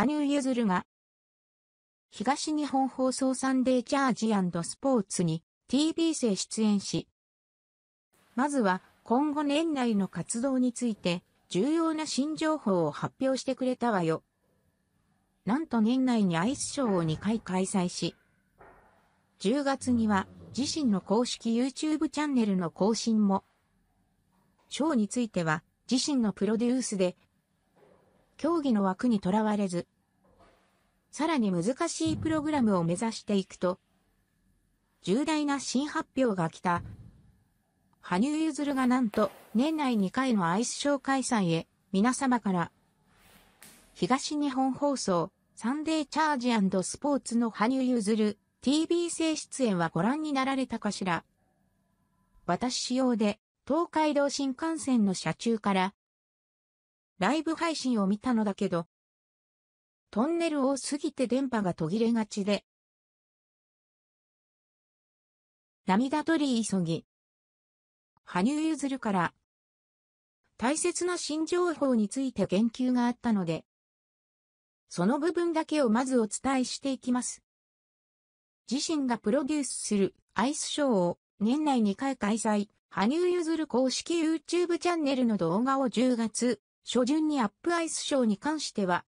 羽生結弦が、東日本放送サンデーチャージスポーツに TV へ出演し、まずは今後年内の活動について重要な新情報を発表してくれたわよ。なんと年内にアイスショーを2回開催し、10月には自身の公式 YouTube チャンネルの更新も、ショーについては自身のプロデュースで競技の枠にとらわれず、さらに難しいプログラムを目指していくと、重大な新発表が来た。羽生結弦がなんと年内2回のアイスショー開催へ皆様から東日本放送サンデーチャージスポーツの羽生結弦 TV 制出演はご覧になられたかしら私仕様で東海道新幹線の車中からライブ配信を見たのだけど、トンネルを過ぎて電波が途切れがちで、涙取り急ぎ、羽生結弦から、大切な新情報について言及があったので、その部分だけをまずお伝えしていきます。自身がプロデュースするアイスショーを年内2回開催、羽生結弦公式 YouTube チャンネルの動画を10月初旬にアップアイスショーに関しては、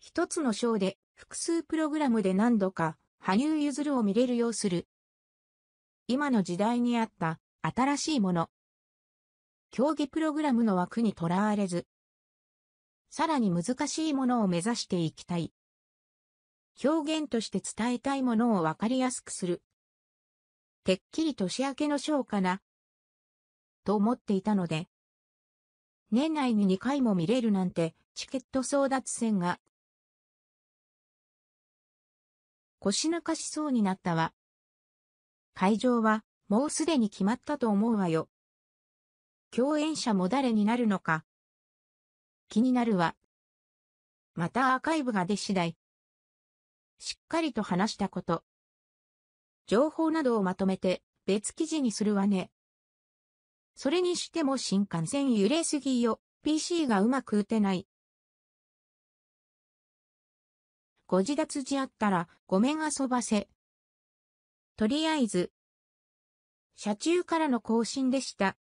一つのショーで複数プログラムで何度か羽生結弦を見れるようする。今の時代にあった新しいもの。競技プログラムの枠にとらわれず、さらに難しいものを目指していきたい。表現として伝えたいものをわかりやすくする。てっきり年明けのショーかな、と思っていたので、年内に2回も見れるなんて、チケット争奪戦が、腰抜かしそうになったわ。会場は、もうすでに決まったと思うわよ。共演者も誰になるのか。気になるわ。またアーカイブが出次第。しっかりと話したこと。情報などをまとめて別記事にするわね。それにしても新幹線揺れすぎよ。PC がうまく打てない。ご自立時あったら、ごめん遊ばせ。とりあえず。車中からの更新でした。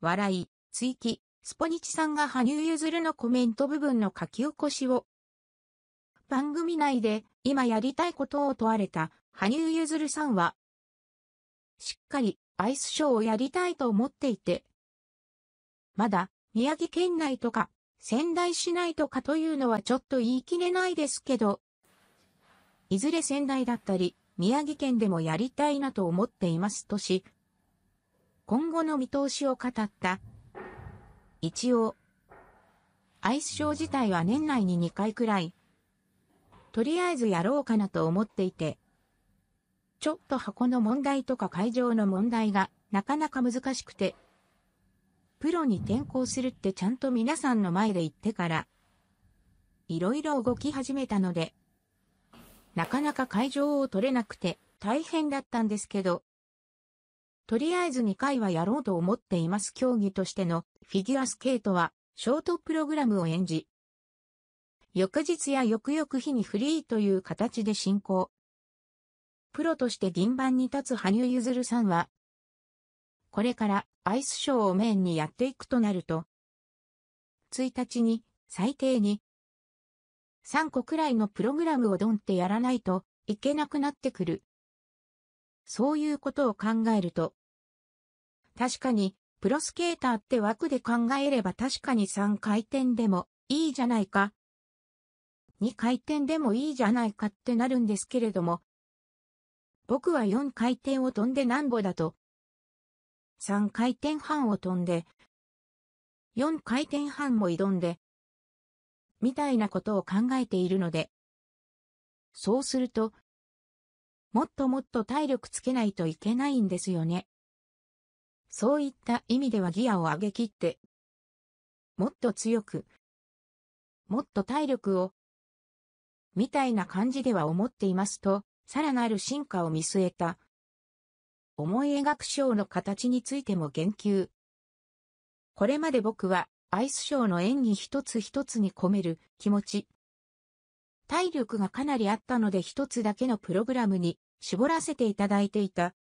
笑い、追記、スポニチさんが羽生結弦のコメント部分の書き起こしを。番組内で、今やりたいことを問われた、羽生結弦さんは、しっかり、アイスショーをやりたいと思っていて、まだ、宮城県内とか、仙台市内とかというのはちょっと言い切れないですけど、いずれ仙台だったり、宮城県でもやりたいなと思っていますとし、今後の見通しを語った。一応、アイスショー自体は年内に2回くらい、とりあえずやろうかなと思っていて、ちょっと箱の問題とか会場の問題がなかなか難しくて、プロに転校するってちゃんと皆さんの前で言ってから、いろいろ動き始めたので、なかなか会場を取れなくて大変だったんですけど、とりあえず2回はやろうと思っています競技としてのフィギュアスケートはショートプログラムを演じ、翌日や翌々日にフリーという形で進行プロとして銀盤に立つ羽生結弦さんは、これからアイスショーをメインにやっていくとなると、1日に最低に3個くらいのプログラムをドンってやらないといけなくなってくる。そういうことを考えると、確かにプロスケーターって枠で考えれば確かに3回転でもいいじゃないか。2回転でもいいじゃないかってなるんですけれども、僕は4回転を飛んでなんぼだと。3回転半を飛んで、4回転半も挑んで、みたいなことを考えているので。そうすると、もっともっと体力つけないといけないんですよね。そういった意味ではギアを上げきって、もっと強く、もっと体力を、みたいな感じでは思っていますと、さらなる進化を見据えた。思い描くショーの形についても言及。これまで僕はアイスショーの演技一つ一つに込める気持ち。体力がかなりあったので一つだけのプログラムに絞らせていただいていた。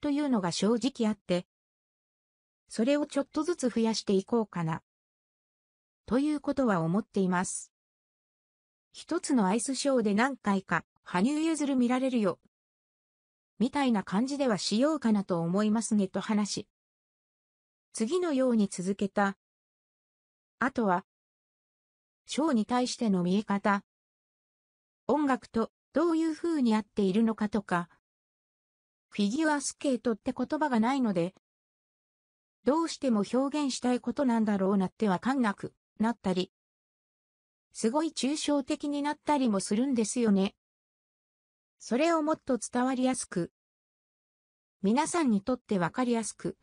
というのが正直あって、それをちょっとずつ増やしていこうかな。ということは思っています。一つのアイスショーで何回か羽生結弦見られるよ。みたいな感じではしようかなと思いますねと話し。次のように続けた。あとは、ショーに対しての見え方。音楽とどういう風に合っているのかとか。フィギュアスケートって言葉がないので、どうしても表現したいことなんだろうなってわかんなくなったり、すごい抽象的になったりもするんですよね。それをもっと伝わりやすく、皆さんにとってわかりやすく、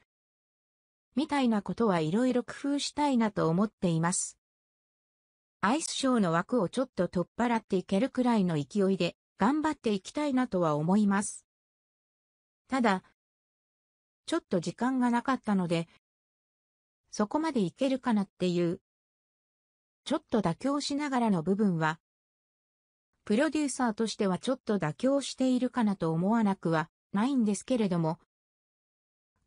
みたいなことはいろいろ工夫したいなと思っています。アイスショーの枠をちょっと取っ払っていけるくらいの勢いで頑張っていきたいなとは思います。ただ、ちょっと時間がなかったので、そこまでいけるかなっていう、ちょっと妥協しながらの部分はプロデューサーとしてはちょっと妥協しているかなと思わなくはないんですけれども、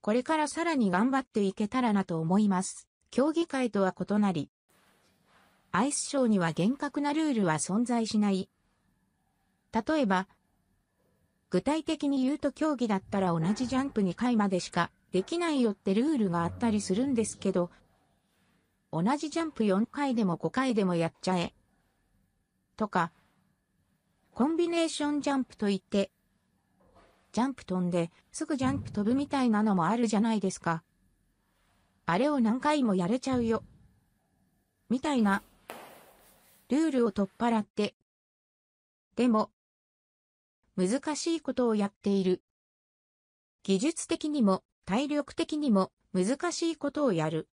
これからさらに頑張っていけたらなと思います。競技会とは異なり、アイスショーには厳格なルールは存在しない。例えば、具体的に言うと競技だったら同じジャンプ2回までしかできないよってルールがあったりするんですけど、同じジャンプ4回でも5回でもやっちゃえ。とか、コンビネーションジャンプといって、ジャンプ飛んで、すぐジャンプ飛ぶみたいなのもあるじゃないですか。あれを何回もやれちゃうよ。みたいな、ルールを取っ払って。でも、難しいことをやっている。技術的にも、体力的にも、難しいことをやる。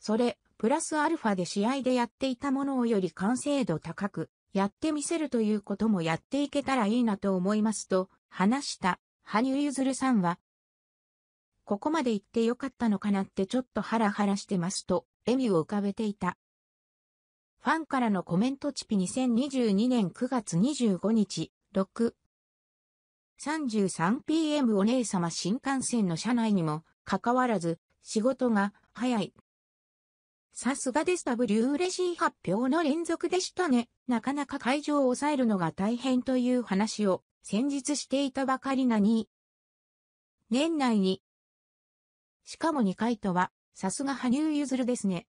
それ、プラスアルファで試合でやっていたものをより完成度高く、やってみせるということもやっていけたらいいなと思いますと、話した、羽生結弦さんは、ここまで行ってよかったのかなってちょっとハラハラしてますと、笑みを浮かべていた。ファンからのコメントチピ2022年9月25日、6。33pm お姉様新幹線の車内にも、かかわらず、仕事が早い、さすがです W 嬉しい発表の連続でしたね。なかなか会場を抑えるのが大変という話を先日していたばかりなに。年内に。しかも2回とは、さすが羽生結弦ですね。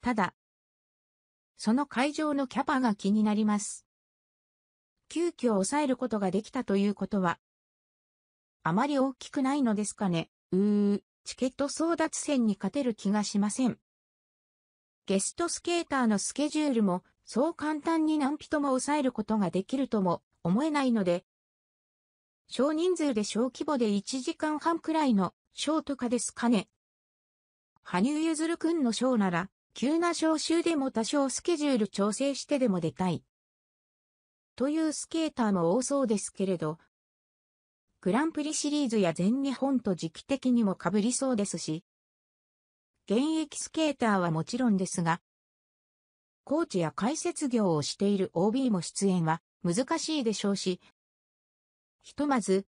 ただ、その会場のキャパが気になります。急遽抑えることができたということは、あまり大きくないのですかね。うー、チケット争奪戦に勝てる気がしません。ゲストスケーターのスケジュールもそう簡単に何人も抑えることができるとも思えないので、少人数で小規模で1時間半くらいのショーとかですかね。羽生結弦くんのショーなら、急な招集でも多少スケジュール調整してでも出たい。というスケーターも多そうですけれど、グランプリシリーズや全日本と時期的にも被りそうですし、現役スケーターはもちろんですが、コーチや解説業をしている OB も出演は難しいでしょうし、ひとまず、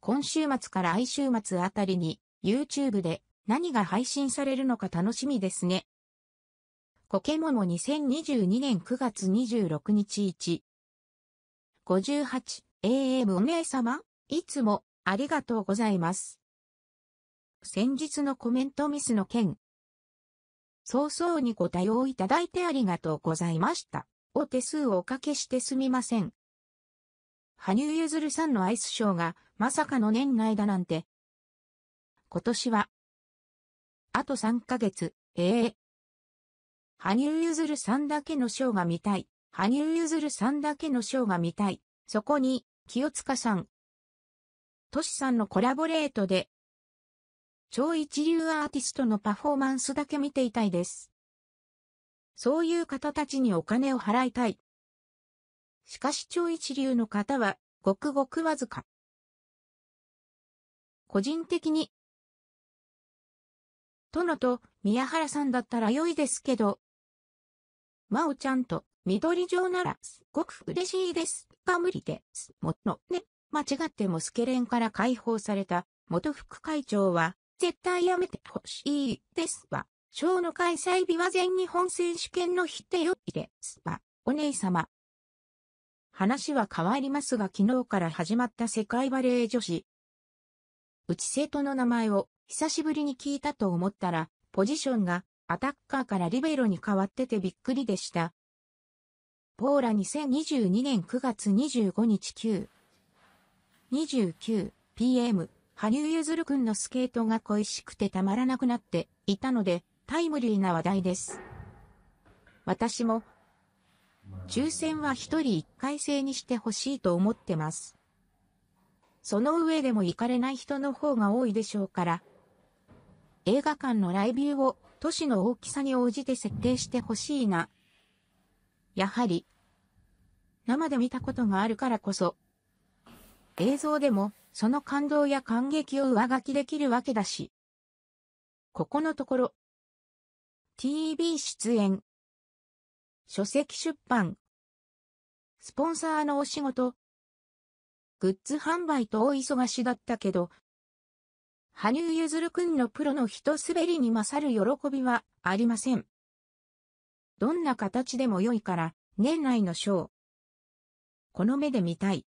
今週末から来週末あたりに YouTube で何が配信されるのか楽しみですね。コケモモ2022年9月26日1 58AM お姉様、いつもありがとうございます。先日のコメントミスの件。早々にご対応いただいてありがとうございました。お手数をおかけしてすみません。羽生結弦さんのアイスショーがまさかの年内だなんて。今年は、あと3ヶ月、ええー、羽生結弦さんだけのショーが見たい。羽生結弦さんだけのショーが見たい。そこに、清塚さん。としさんのコラボレートで超一流アーティストのパフォーマンスだけ見ていたいです。そういう方たちにお金を払いたい。しかし超一流の方は、ごくごくわずか。個人的に。殿と、宮原さんだったら良いですけど。まおちゃんと、緑城なら、すごく嬉しいです。が無理です。もっとね。間違ってもスケレンから解放された元副会長は絶対やめてほしいですわ。ショーの開催日は全日本選手権の日でよいですわ。お姉様。話は変わりますが昨日から始まった世界バレー女子。内瀬戸の名前を久しぶりに聞いたと思ったら、ポジションがアタッカーからリベロに変わっててびっくりでした。ポーラ2022年9月25日9 29 PM 羽生結弦くんのスケートが恋しくてたまらなくなっていたので、タイムリーな話題です。私も、抽選は一人一回制にしてほしいと思ってます。その上でも行かれない人の方が多いでしょうから、映画館のライビューを都市の大きさに応じて設定してほしいな。やはり、生で見たことがあるからこそ、映像でもその感動や感激を上書きできるわけだし。ここのところ。TV 出演。書籍出版。スポンサーのお仕事。グッズ販売と大忙しだったけど、羽生結弦くんのプロの人滑りに勝る喜びはありません。どんな形でも良いから、年内のショー。この目で見たい。